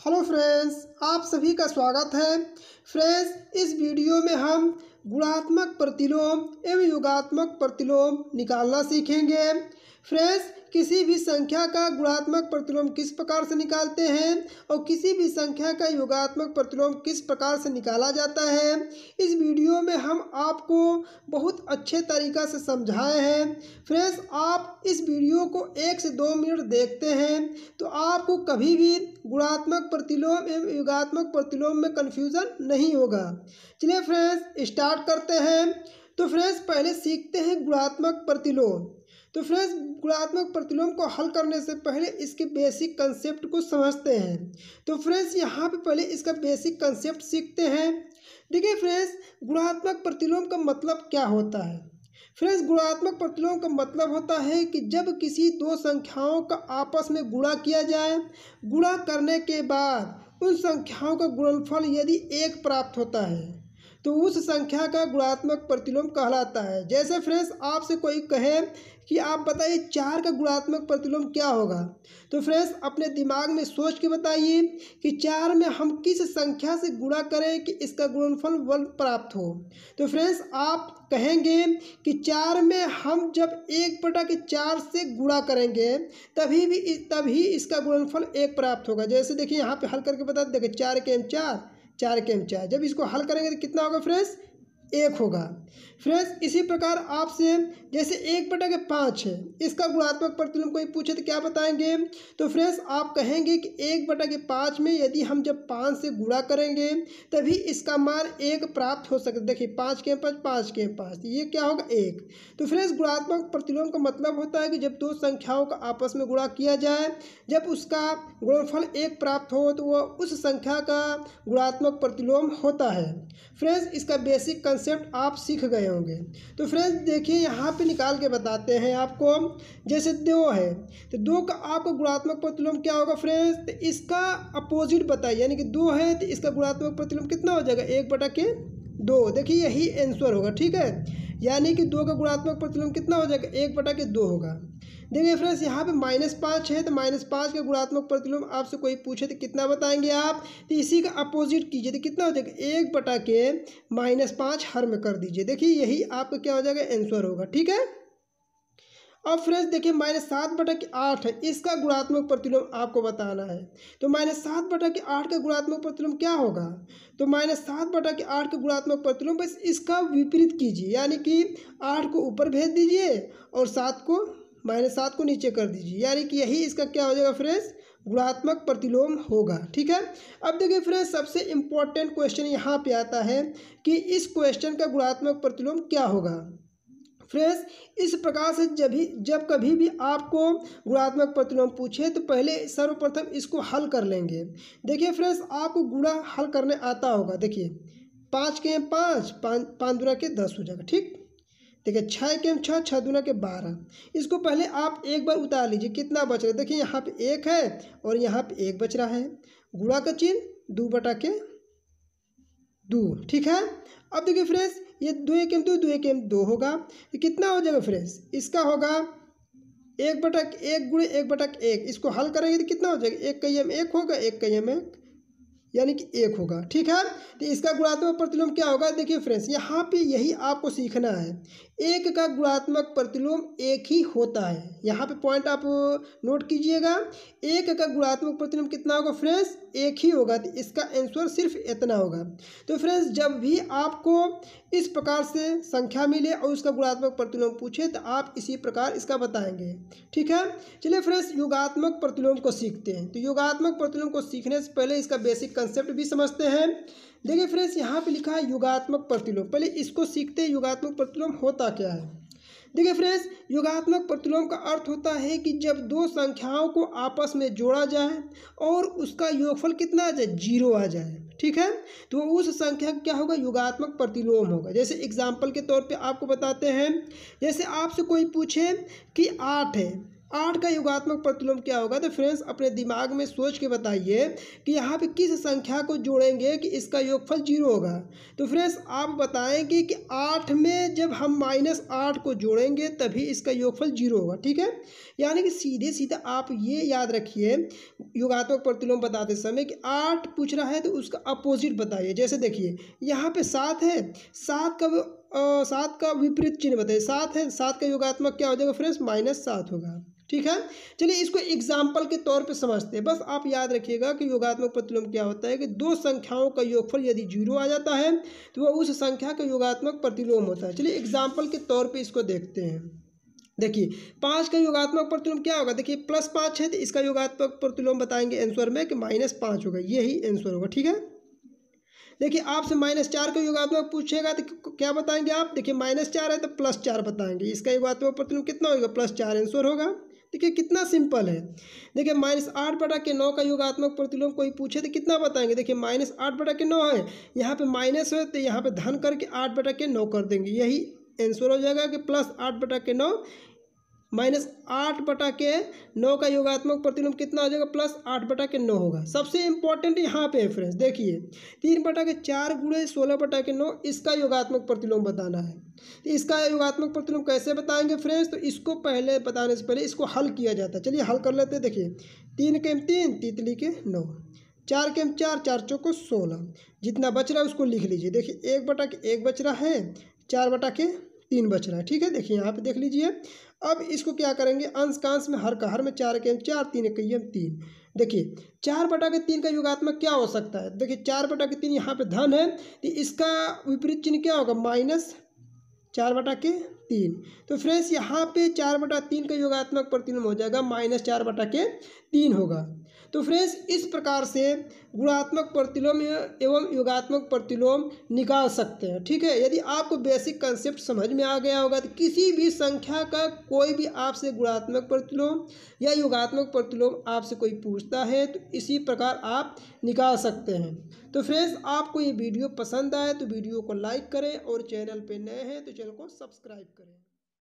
hello friends आप सभी का स्वागत है फ्रेंड्स इस वीडियो में हम गुणात्मक प्रतिलोम एवं युगात्मक प्रतिलोम निकालना सीखेंगे फ्रेंड्स किसी भी संख्या का गुणात्मक प्रतिलोम किस प्रकार से निकालते हैं और किसी भी संख्या का योगात्मक प्रतिलोम किस प्रकार से निकाला जाता है इस वीडियो में हम आपको बहुत अच्छे तरीक़ा से समझाए हैं फ्रेंड्स आप इस वीडियो को एक से दो मिनट देखते हैं तो आपको कभी भी गुणात्मक प्रतिलोम एवं युगात्मक प्रतिलोम में कन्फ्यूज़न नहीं होगा चलिए फ्रेंड्स स्टार्ट करते हैं तो फ्रेंड्स पहले सीखते हैं गुणात्मक प्रतिलोम तो फ्रेंड्स गुणात्मक प्रतिलोम को हल करने से पहले इसके बेसिक कंसेप्ट को समझते हैं तो फ्रेंड्स यहाँ पे पहले इसका बेसिक कंसेप्ट सीखते हैं देखिए फ्रेंड्स गुणात्मक प्रतिलोम का मतलब क्या होता है फ्रेंड्स गुणात्मक प्रतिलोम का मतलब होता है कि जब किसी दो संख्याओं का आपस में गुणा किया जाए गुणा करने के बाद उन संख्याओं का गुणनफल यदि एक प्राप्त होता है तो उस संख्या का गुणात्मक प्रतिलोम कहलाता है जैसे फ्रेंड्स आपसे कोई कहे कि आप बताइए चार का गुणात्मक प्रतिलोम क्या होगा तो फ्रेंड्स अपने दिमाग में सोच के बताइए कि चार में हम किस संख्या से गुणा करें कि इसका गुणनफल वन प्राप्त हो तो फ्रेंड्स आप कहेंगे कि चार में हम जब एक पटा के चार से गुणा करेंगे तभी भी तभी इसका गुणनफल एक प्राप्त होगा जैसे देखिए यहाँ पे हल करके बता देखिए चार के एम चार चार के एम चार जब इसको हल करेंगे तो कितना होगा फ्रेंड्स एक होगा फ्रेंड्स इसी प्रकार आपसे जैसे एक बटा के पाँच है इसका गुणात्मक प्रतिलोम कोई पूछे तो क्या बताएंगे तो फ्रेंड्स आप कहेंगे कि एक बटा के पाँच में यदि हम जब पाँच से गुणा करेंगे तभी इसका मान एक प्राप्त हो सकता है देखिए पाँच के पाँच पाँच के पाँच तो ये क्या होगा एक तो फ्रेंड्स गुणात्मक प्रतिलोम का मतलब होता है कि जब दो संख्याओं का आपस में गुणा किया जाए जब उसका गुणफल एक प्राप्त हो तो वह उस संख्या का गुणात्मक प्रतिलोम होता है फ्रेंड्स इसका बेसिक कंस कंसेप्ट आप सीख गए होंगे तो फ्रेंड्स देखिए यहाँ पे निकाल के बताते हैं आपको जैसे दो है तो दो का आपको गुणात्मक प्रतिलोम क्या होगा फ्रेंड्स तो इसका अपोजिट बताइए यानी कि दो है तो इसका गुणात्मक प्रतिलोम कितना हो जाएगा एक बटा के दो देखिए यही आंसर होगा ठीक है यानी कि दो का गुणात्मक प्रतिलोम कितना हो जाएगा एक बटा के दो होगा देखिए फ्रेंड्स यहाँ पे माइनस पाँच है तो माइनस पाँच का गुणात्मक प्रतिलोम आपसे कोई पूछे तो कितना बताएंगे आप तो इसी का अपोजिट कीजिए तो कितना हो जाएगा एक बटा के माइनस पाँच हर में कर दीजिए देखिए यही आपका क्या हो जाएगा आंसर होगा ठीक है अब फ्रेंड्स देखिए माइनस सात बटा के आठ है इसका गुणात्मक प्रतिलोम आपको बताना है तो माइनस सात बटा के आठ का गुणात्मक प्रतिलोम क्या होगा तो माइनस सात बटा के आठ का गुणात्मक प्रतिलोम बस इसका विपरीत कीजिए यानी कि आठ को ऊपर भेज दीजिए और सात को माइनस सात को नीचे कर दीजिए यानी कि यही इसका क्या हो जाएगा फ्रेंड्स गुणात्मक प्रतिलोम होगा ठीक है अब देखिए फ्रेंड्स सबसे इम्पोर्टेंट क्वेश्चन यहाँ पे आता है कि इस क्वेश्चन का गुणात्मक प्रतिलोम क्या होगा फ्रेंड्स इस प्रकार से जब भी जब कभी भी आपको गुणात्मक प्रतिलोम पूछे तो पहले सर्वप्रथम इसको हल कर लेंगे देखिए फ्रेंड्स आपको गुणा हल करने आता होगा देखिए पाँच के एम पाँच पाँच पाँच दुना के दस हो जाएगा ठीक देखिए छः के एम छः छः दुना के बारह इसको पहले आप एक बार उतार लीजिए कितना बच रहा है देखिए यहाँ पर एक है और यहाँ पर एक बच रहा है गुणा का चिन्ह दो बटा के दो ठीक है अब देखिए फ्रेंड्स ये दो एक एम दो दो एक एम दो होगा ये कितना हो जाएगा फ्रेंड्स इसका होगा एक बटक एक गुड़े एक बटक एक इसको हल करेंगे तो कितना हो जाएगा एक कई एम एक होगा एक कई एम एक यानी कि एक होगा ठीक है तो इसका गुणात्मक प्रतिलोम क्या होगा देखिए फ्रेंड्स यहाँ पे यही आपको सीखना है एक का गुणात्मक प्रतिलोम एक ही होता है यहाँ पे पॉइंट आप नोट कीजिएगा एक का गुणात्मक प्रतिलोम कितना होगा फ्रेंड्स एक ही होगा तो इसका आंसर सिर्फ इतना होगा तो फ्रेंड्स जब भी आपको इस प्रकार से संख्या मिले और उसका गुणात्मक प्रतिलोम पूछे तो आप इसी प्रकार इसका बताएंगे ठीक है चलिए फ्रेंड्स युगात्मक प्रतिलोम को सीखते हैं तो युगात्मक प्रतिलोम को सीखने से पहले इसका बेसिक कंसेप्ट भी समझते हैं देखिए फ्रेंड्स यहाँ पे लिखा है युगात्मक प्रतिलोम पहले इसको सीखते हैं युगात्मक प्रतिलोम होता क्या है देखिए फ्रेंड्स युगात्मक प्रतिलोम का अर्थ होता है कि जब दो संख्याओं को आपस में जोड़ा जाए और उसका योगफल कितना आ जाए जीरो आ जाए ठीक है तो उस संख्या क्या होगा युगात्मक प्रतिलोम होगा जैसे एग्जाम्पल के तौर पे आपको बताते हैं जैसे आपसे कोई पूछे कि आठ है आठ का युगात्मक प्रतिलोम क्या होगा तो फ्रेंड्स अपने दिमाग में सोच के बताइए कि यहाँ पे किस संख्या को जोड़ेंगे कि इसका योगफल जीरो होगा तो फ्रेंड्स आप बताएंगे कि आठ में जब हम माइनस आठ को जोड़ेंगे तभी इसका योगफल जीरो होगा ठीक है यानी कि सीधे सीधे आप ये याद रखिए युगात्मक प्रतिलोम बताते समय कि आठ पूछ रहा है तो उसका अपोजिट बताइए जैसे देखिए यहाँ पर सात है सात का सात का विपरीत चिन्ह बताइए सात है सात का योगात्मक क्या हो जाएगा फ्रेंड्स माइनस सात होगा ठीक है चलिए इसको एग्जाम्पल के तौर पे समझते हैं बस आप याद रखिएगा कि योगात्मक प्रतिलोम क्या होता है कि दो संख्याओं का योगफल यदि जीरो आ जाता है तो वह उस संख्या का योगात्मक प्रतिलोम होता है चलिए एग्जाम्पल के तौर पे इसको देखते हैं देखिए पाँच का योगात्मक प्रतिलोम क्या होगा देखिए प्लस पाँच है तो इसका योगात्मक प्रतिलोम बताएंगे एंसर में कि माइनस पाँच होगा यही एंसर होगा ठीक है देखिए आपसे माइनस चार का योगात्मक पूछेगा तो क्या बताएंगे आप देखिए माइनस चार है तो प्लस चार बताएंगे इसका योगात्मक प्रतिलोम कितना होगा प्लस चार आंसर होगा देखिए कितना सिंपल है देखिए माइनस आठ बटा के नौ का योगात्मक प्रतिलोम कोई पूछे तो कितना बताएंगे देखिए माइनस आठ बटा के नौ है यहाँ पे माइनस है तो यहाँ पे धन करके आठ बटा के नौ कर देंगे यही आंसर हो जाएगा कि प्लस आठ बटा के नौ माइनस आठ बटा के नौ का योगात्मक प्रतिलोम कितना हो जाएगा प्लस आठ बटा के नौ होगा सबसे इंपॉर्टेंट यहाँ पे है फ्रेंड्स देखिए तीन बटा के चार गुड़े सोलह बटा के नौ इसका योगात्मक प्रतिलोम बताना है तो इसका योगात्मक प्रतिलोम कैसे बताएंगे फ्रेंड्स तो इसको पहले बताने से पहले इसको हल किया जाता है चलिए हल कर लेते हैं देखिए तीन के तीन तीतली के नौ चार के चार चार चौको सोलह जितना बच रहा है उसको लिख लीजिए देखिए एक बटा के एक बच रहा है चार बटा के तीन बच रहा है ठीक है देखिए यहाँ पे देख लीजिए अब इसको क्या करेंगे अंश कांश में हर का हर में चार के चार तीन एक तीन देखिए चार बटा के तीन का युगात्मक क्या हो सकता है देखिए चार बटा के तीन यहाँ पे धन है तो इसका विपरीत चिन्ह क्या होगा माइनस चार बटा के तीन तो फ्रेंड्स यहाँ पे चार बटा तीन का योगात्मक प्रतिलोम हो जाएगा माइनस चार बटा के तीन होगा तो फ्रेंड्स इस प्रकार से गुणात्मक प्रतिलोम एवं योगात्मक प्रतिलोम निकाल सकते हैं ठीक है यदि आपको बेसिक कंसेप्ट समझ में आ गया होगा तो किसी भी संख्या का कोई भी आपसे गुणात्मक प्रतिलोम या योगात्मक प्रतिलोम आपसे कोई पूछता है तो इसी प्रकार आप निकाल सकते हैं तो फ्रेंड्स आपको ये वीडियो पसंद आए तो वीडियो को लाइक करें और चैनल पर नए हैं तो चैनल को सब्सक्राइब करें करें